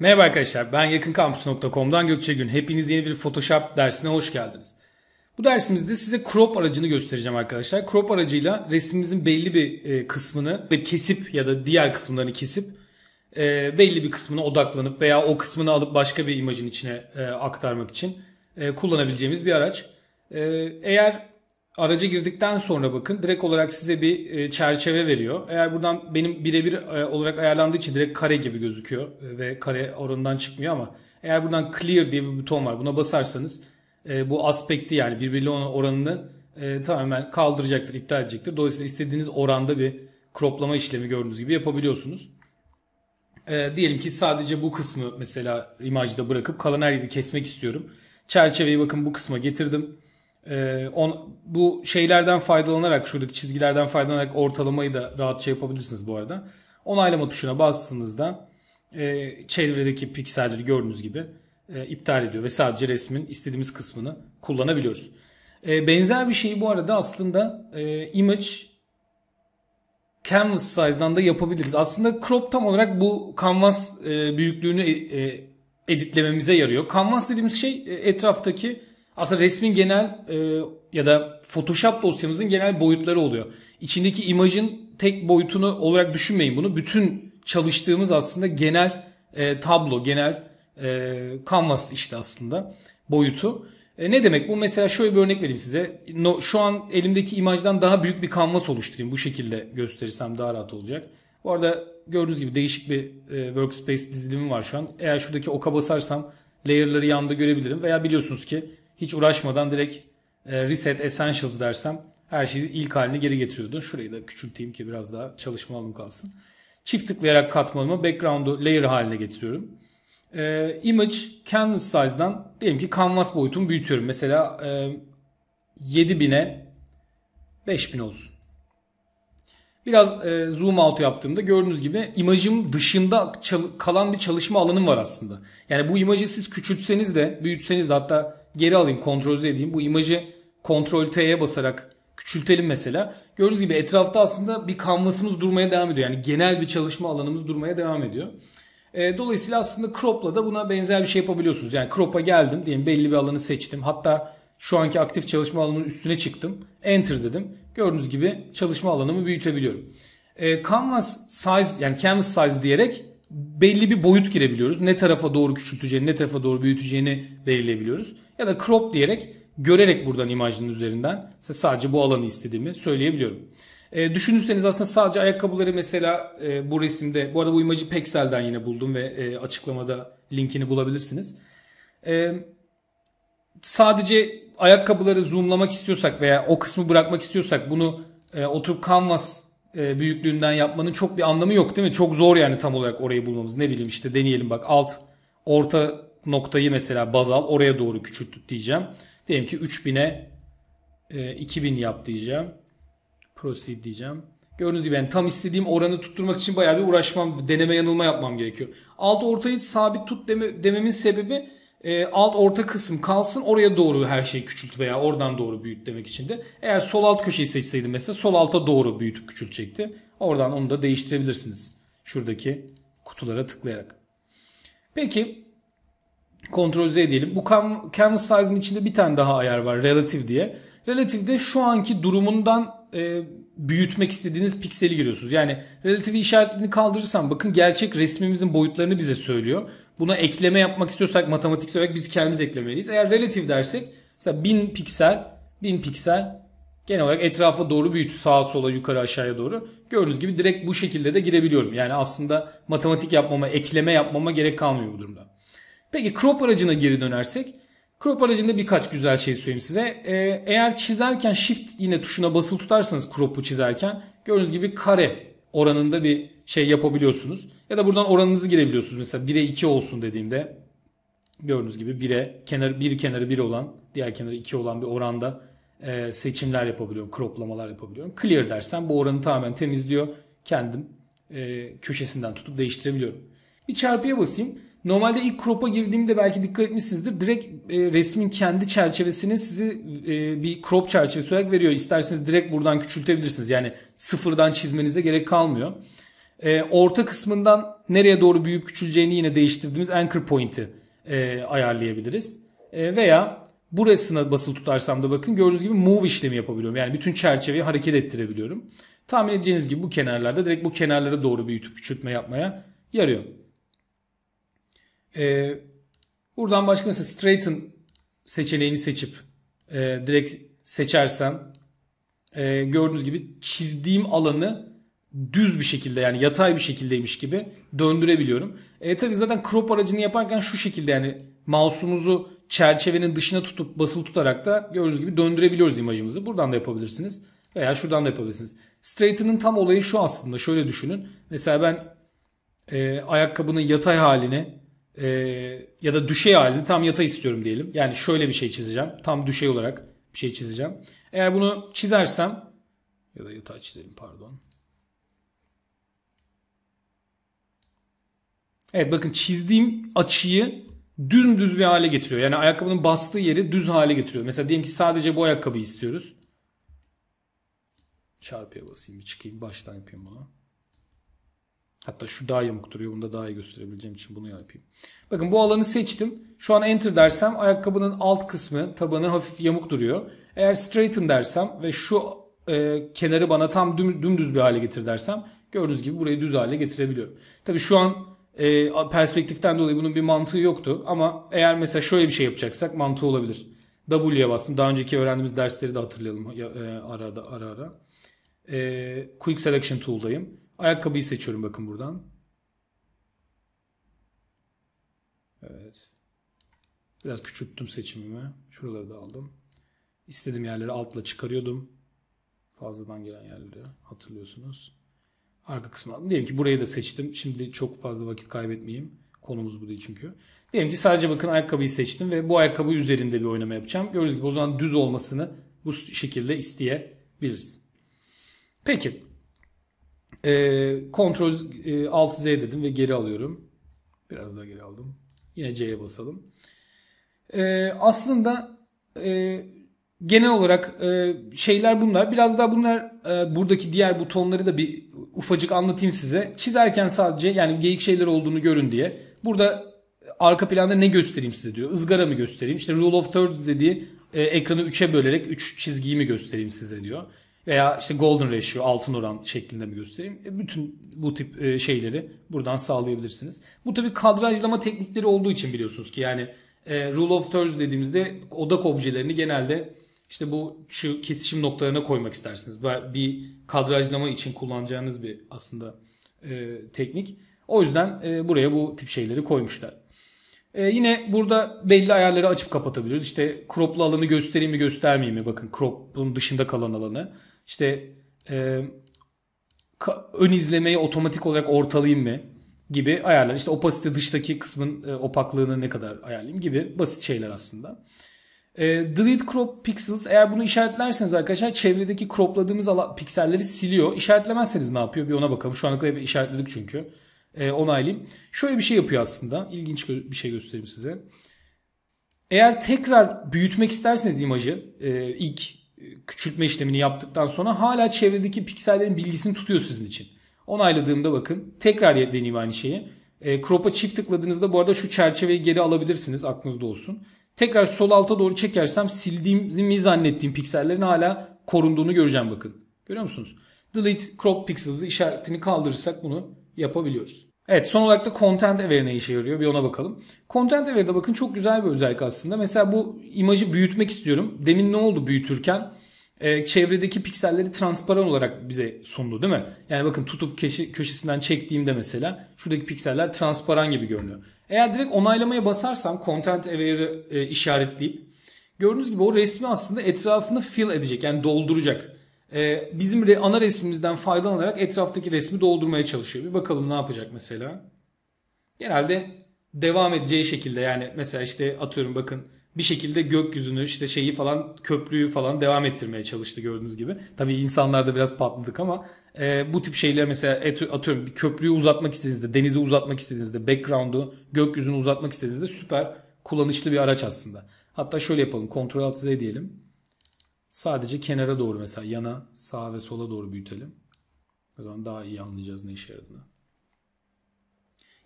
Merhaba arkadaşlar ben yakınkampus.com'dan Gökçe Gün. Hepiniz yeni bir Photoshop dersine hoş geldiniz. Bu dersimizde size crop aracını göstereceğim arkadaşlar. Crop aracıyla resmimizin belli bir e, kısmını kesip ya da diğer kısımlarını kesip e, belli bir kısmına odaklanıp veya o kısmını alıp başka bir imajın içine e, aktarmak için kullanabileceğimiz bir araç. Eğer araca girdikten sonra bakın direkt olarak size bir e, çerçeve veriyor. Eğer buradan benim birebir e, olarak ayarlandığı için direkt kare gibi gözüküyor e, ve kare oranından çıkmıyor ama eğer buradan clear diye bir buton var buna basarsanız bu aspekti yani birbiriyle olan oranını tamamen kaldıracaktır, iptal edecektir. Dolayısıyla istediğiniz oranda bir kroplama işlemi gördüğünüz gibi yapabiliyorsunuz. diyelim ki sadece bu kısmı mesela imajda bırakıp kalan her yeri kesmek istiyorum. Çerçeveyi bakın bu kısma getirdim ee, on, bu şeylerden faydalanarak şuradaki çizgilerden faydalanarak ortalamayı da rahatça yapabilirsiniz bu arada. Onaylama tuşuna bastığınızda e, çevredeki pikselleri gördüğünüz gibi e, iptal ediyor ve sadece resmin istediğimiz kısmını kullanabiliyoruz. E, benzer bir şeyi bu arada aslında e, image canvas size'dan da yapabiliriz. Aslında crop tam olarak bu canvas e, büyüklüğünü e, e editlememize yarıyor. Canvas dediğimiz şey e, etraftaki aslında resmin genel e, ya da Photoshop dosyamızın genel boyutları oluyor. İçindeki imajın tek boyutunu olarak düşünmeyin bunu. Bütün çalıştığımız aslında genel e, tablo, genel e, canvas işte aslında boyutu. E, ne demek bu? Mesela şöyle bir örnek vereyim size. No, şu an elimdeki imajdan daha büyük bir canvas oluşturayım. Bu şekilde gösterirsem daha rahat olacak. Bu arada gördüğünüz gibi değişik bir e, workspace dizilimi var şu an. Eğer şuradaki oka basarsam layer'ları yanında görebilirim. Veya biliyorsunuz ki hiç uğraşmadan direkt e, reset essentials dersem her şeyi ilk haline geri getiriyordu. Şurayı da küçülteyim ki biraz daha çalışma alanım kalsın. Çift tıklayarak katmanımı background'u layer haline getiriyorum. E, image canvas size'dan diyelim ki canvas boyutumu büyütüyorum. Mesela e, 7000'e 5000 olsun. Biraz e, zoom out yaptığımda gördüğünüz gibi imajım dışında kalan bir çalışma alanım var aslında. Yani bu imajı siz küçültseniz de büyütseniz de hatta geri alayım, kontrolize edeyim. Bu imajı kontrol T'ye basarak küçültelim mesela. Gördüğünüz gibi etrafta aslında bir kanvasımız durmaya devam ediyor. Yani genel bir çalışma alanımız durmaya devam ediyor. E, dolayısıyla aslında crop'la da buna benzer bir şey yapabiliyorsunuz. Yani crop'a geldim diyelim belli bir alanı seçtim. Hatta şu anki aktif çalışma alanının üstüne çıktım. Enter dedim. Gördüğünüz gibi çalışma alanımı büyütebiliyorum. E, canvas size yani canvas size diyerek belli bir boyut girebiliyoruz. Ne tarafa doğru küçülteceğini, ne tarafa doğru büyüteceğini belirleyebiliyoruz. Ya da crop diyerek görerek buradan imajının üzerinden sadece bu alanı istediğimi söyleyebiliyorum. E, düşünürseniz aslında sadece ayakkabıları mesela e, bu resimde, bu arada bu imajı Pexel'den yine buldum ve e, açıklamada linkini bulabilirsiniz. E, sadece ayakkabıları zoomlamak istiyorsak veya o kısmı bırakmak istiyorsak bunu e, oturup Canvas e, büyüklüğünden yapmanın çok bir anlamı yok değil mi? Çok zor yani tam olarak orayı bulmamız. Ne bileyim işte deneyelim bak alt orta noktayı mesela baz al oraya doğru küçült diyeceğim. Diyelim ki 3000'e 2000 e, yap diyeceğim. Proceed diyeceğim. Gördüğünüz gibi yani tam istediğim oranı tutturmak için bayağı bir uğraşmam, deneme yanılma yapmam gerekiyor. Alt ortayı sabit tut deme, dememin sebebi e, alt orta kısım kalsın oraya doğru her şeyi küçült veya oradan doğru büyüt demek için de. Eğer sol alt köşeyi seçseydim mesela sol alta doğru büyütüp küçültecekti. Oradan onu da değiştirebilirsiniz. Şuradaki kutulara tıklayarak. Peki kontrol Z diyelim. Bu canvas size'ın içinde bir tane daha ayar var relative diye. Relative de şu anki durumundan e, büyütmek istediğiniz pikseli giriyorsunuz. Yani relative işaretini kaldırırsam bakın gerçek resmimizin boyutlarını bize söylüyor. Buna ekleme yapmak istiyorsak matematiksel olarak biz kendimiz eklemeliyiz. Eğer relatif dersek mesela 1000 piksel 1000 piksel genel olarak etrafa doğru büyüt sağa sola yukarı aşağıya doğru. Gördüğünüz gibi direkt bu şekilde de girebiliyorum. Yani aslında matematik yapmama, ekleme yapmama gerek kalmıyor bu durumda. Peki crop aracına geri dönersek crop aracında birkaç güzel şey söyleyeyim size. Ee, eğer çizerken shift yine tuşuna basılı tutarsanız crop'u çizerken gördüğünüz gibi kare oranında bir şey yapabiliyorsunuz. Ya da buradan oranınızı girebiliyorsunuz. Mesela 1'e 2 olsun dediğimde gördüğünüz gibi 1'e kenar, bir kenarı 1 olan diğer kenarı 2 olan bir oranda e, seçimler yapabiliyorum. kroplamalar yapabiliyorum. Clear dersen bu oranı tamamen temizliyor. Kendim e, köşesinden tutup değiştirebiliyorum. Bir çarpıya basayım. Normalde ilk crop'a girdiğimde belki dikkat etmişsinizdir. Direkt e, resmin kendi çerçevesini sizi e, bir crop çerçevesi olarak veriyor. İsterseniz direkt buradan küçültebilirsiniz. Yani sıfırdan çizmenize gerek kalmıyor. E, orta kısmından nereye doğru büyüyüp küçüleceğini yine değiştirdiğimiz anchor point'i e, ayarlayabiliriz. E, veya burasına basılı tutarsam da bakın gördüğünüz gibi move işlemi yapabiliyorum. Yani bütün çerçeveyi hareket ettirebiliyorum. Tahmin edeceğiniz gibi bu kenarlarda direkt bu kenarlara doğru büyütüp küçültme yapmaya yarıyor. E, buradan başka mesela straighten seçeneğini seçip e, direkt seçersem e, gördüğünüz gibi çizdiğim alanı düz bir şekilde yani yatay bir şekildeymiş gibi döndürebiliyorum. E tabi zaten crop aracını yaparken şu şekilde yani mouse'umuzu çerçevenin dışına tutup basılı tutarak da gördüğünüz gibi döndürebiliyoruz imajımızı. Buradan da yapabilirsiniz veya şuradan da yapabilirsiniz. Straighten'ın tam olayı şu aslında şöyle düşünün. Mesela ben e, ayakkabının yatay halini e, ya da düşey halini tam yata istiyorum diyelim. Yani şöyle bir şey çizeceğim. Tam düşey olarak bir şey çizeceğim. Eğer bunu çizersem ya da yatağı çizelim pardon. Evet bakın çizdiğim açıyı dümdüz bir hale getiriyor. Yani ayakkabının bastığı yeri düz hale getiriyor. Mesela diyelim ki sadece bu ayakkabıyı istiyoruz. Çarpıya basayım bir çıkayım. Baştan yapayım bunu. Hatta şu daha yamuk duruyor. Bunu da daha iyi gösterebileceğim için bunu yapayım. Bakın bu alanı seçtim. Şu an enter dersem ayakkabının alt kısmı tabanı hafif yamuk duruyor. Eğer straighten dersem ve şu e, kenarı bana tam düm, dümdüz bir hale getir dersem gördüğünüz gibi burayı düz hale getirebiliyorum. Tabii şu an e, perspektiften dolayı bunun bir mantığı yoktu ama eğer mesela şöyle bir şey yapacaksak mantığı olabilir. W'ye bastım. Daha önceki öğrendiğimiz dersleri de hatırlayalım e, arada ara ara. E, quick Selection Tool'dayım Ayakkabıyı seçiyorum bakın buradan. Evet. Biraz küçülttüm seçimimi. Şuraları da aldım. İstediğim yerleri altla çıkarıyordum. Fazladan gelen yerleri hatırlıyorsunuz. Arka kısmı aldım. Diyelim ki burayı da seçtim. Şimdi çok fazla vakit kaybetmeyeyim. Konumuz bu değil çünkü. Diyelim ki sadece bakın ayakkabıyı seçtim ve bu ayakkabı üzerinde bir oynama yapacağım. Gördüğünüz gibi o zaman düz olmasını bu şekilde isteyebiliriz. Peki e, Ctrl e, Alt Z dedim ve geri alıyorum. Biraz daha geri aldım. Yine C'ye basalım. E, aslında e, genel olarak e, şeyler bunlar. Biraz daha bunlar e, buradaki diğer butonları da bir ufacık anlatayım size. Çizerken sadece yani geyik şeyler olduğunu görün diye. Burada e, arka planda ne göstereyim size diyor. Izgara mı göstereyim? İşte Rule of Thirds dediği e, ekranı 3'e bölerek 3 çizgiyi mi göstereyim size diyor veya işte golden ratio altın oran şeklinde mi göstereyim? E, bütün bu tip e, şeyleri buradan sağlayabilirsiniz. Bu tabi kadrajlama teknikleri olduğu için biliyorsunuz ki yani e, rule of thirds dediğimizde odak objelerini genelde işte bu şu kesişim noktalarına koymak istersiniz. Bir kadrajlama için kullanacağınız bir aslında teknik. O yüzden buraya bu tip şeyleri koymuşlar. ee, yine burada belli ayarları açıp kapatabiliriz. İşte crop'lu alanı göstereyim mi göstermeyeyim mi? Bakın crop'un dışında kalan alanı işte e, ön izlemeyi otomatik olarak ortalayayım mı gibi ayarlar. İşte opasite dıştaki kısmın e, opaklığını ne kadar ayarlayayım gibi basit şeyler aslında. E, delete crop pixels eğer bunu işaretlerseniz arkadaşlar çevredeki cropladığımız pikselleri siliyor. İşaretlemezseniz ne yapıyor bir ona bakalım. Şu ana kadar işaretledik çünkü. E, onaylayayım. Şöyle bir şey yapıyor aslında. İlginç bir şey göstereyim size. Eğer tekrar büyütmek isterseniz imajı e, ilk e, küçültme işlemini yaptıktan sonra hala çevredeki piksellerin bilgisini tutuyor sizin için. Onayladığımda bakın tekrar deneyeyim aynı şeyi. E, crop'a çift tıkladığınızda bu arada şu çerçeveyi geri alabilirsiniz aklınızda olsun. Tekrar sol alta doğru çekersem sildiğimi zannettiğim piksellerin hala korunduğunu göreceğim bakın. Görüyor musunuz? Delete crop pixels işaretini kaldırırsak bunu yapabiliyoruz. Evet son olarak da Content Aware ne işe yarıyor bir ona bakalım. Content Aware'da bakın çok güzel bir özellik aslında. Mesela bu imajı büyütmek istiyorum. Demin ne oldu büyütürken? Ee, çevredeki pikselleri transparan olarak bize sundu değil mi? Yani bakın tutup köşe, köşesinden çektiğimde mesela şuradaki pikseller transparan gibi görünüyor. Eğer direkt onaylamaya basarsam Content Aware'ı e, işaretleyip gördüğünüz gibi o resmi aslında etrafını fill edecek yani dolduracak. Ee, bizim re, ana resmimizden faydalanarak etraftaki resmi doldurmaya çalışıyor. Bir bakalım ne yapacak mesela. Genelde devam edeceği şey şekilde yani mesela işte atıyorum bakın bir şekilde gökyüzünü işte şeyi falan köprüyü falan devam ettirmeye çalıştı gördüğünüz gibi. Tabii insanlar da biraz patladık ama e, bu tip şeyler mesela et, atıyorum bir köprüyü uzatmak istediğinizde, denizi uzatmak istediğinizde, background'u, gökyüzünü uzatmak istediğinizde süper kullanışlı bir araç aslında. Hatta şöyle yapalım. kontrol alt Z diyelim. Sadece kenara doğru mesela yana, sağ ve sola doğru büyütelim. O zaman daha iyi anlayacağız ne işe yaradığını.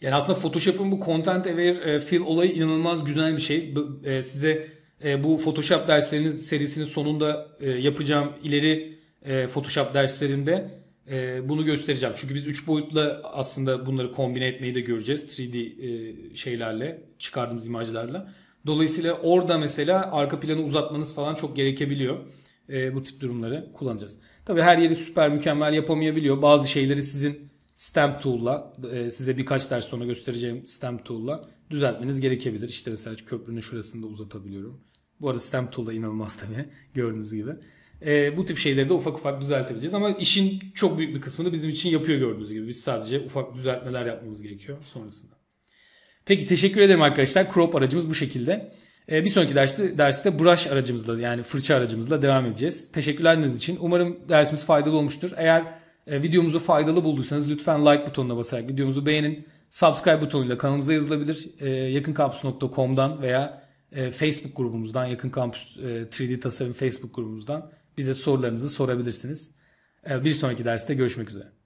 Yani aslında Photoshop'un bu content aware e, fill olayı inanılmaz güzel bir şey. E, size e, bu Photoshop dersleriniz serisinin sonunda yapacağım ileri Photoshop derslerinde bunu göstereceğim. Çünkü biz 3 boyutla aslında bunları kombine etmeyi de göreceğiz. 3D şeylerle, çıkardığımız imajlarla. Dolayısıyla orada mesela arka planı uzatmanız falan çok gerekebiliyor. E, bu tip durumları kullanacağız. Tabii her yeri süper mükemmel yapamayabiliyor. Bazı şeyleri sizin stamp tool'la e, size birkaç ders sonra göstereceğim stamp tool'la düzeltmeniz gerekebilir. İşte mesela köprünün şurasını da uzatabiliyorum. Bu arada stamp tool'la inanılmaz tabii gördüğünüz gibi. E, bu tip şeyleri de ufak ufak düzeltebileceğiz. Ama işin çok büyük bir kısmını bizim için yapıyor gördüğünüz gibi. Biz sadece ufak düzeltmeler yapmamız gerekiyor sonrasında. Peki teşekkür ederim arkadaşlar. Crop aracımız bu şekilde. Ee, bir sonraki derste, derste brush aracımızla yani fırça aracımızla devam edeceğiz. Teşekkürleriniz için. Umarım dersimiz faydalı olmuştur. Eğer e, videomuzu faydalı bulduysanız lütfen like butonuna basarak videomuzu beğenin. Subscribe butonuyla kanalımıza yazılabilir. Ee, Yakınkampüs.com'dan veya e, Facebook grubumuzdan, Yakın Kampüs 3D e, Tasarım Facebook grubumuzdan bize sorularınızı sorabilirsiniz. Ee, bir sonraki derste görüşmek üzere.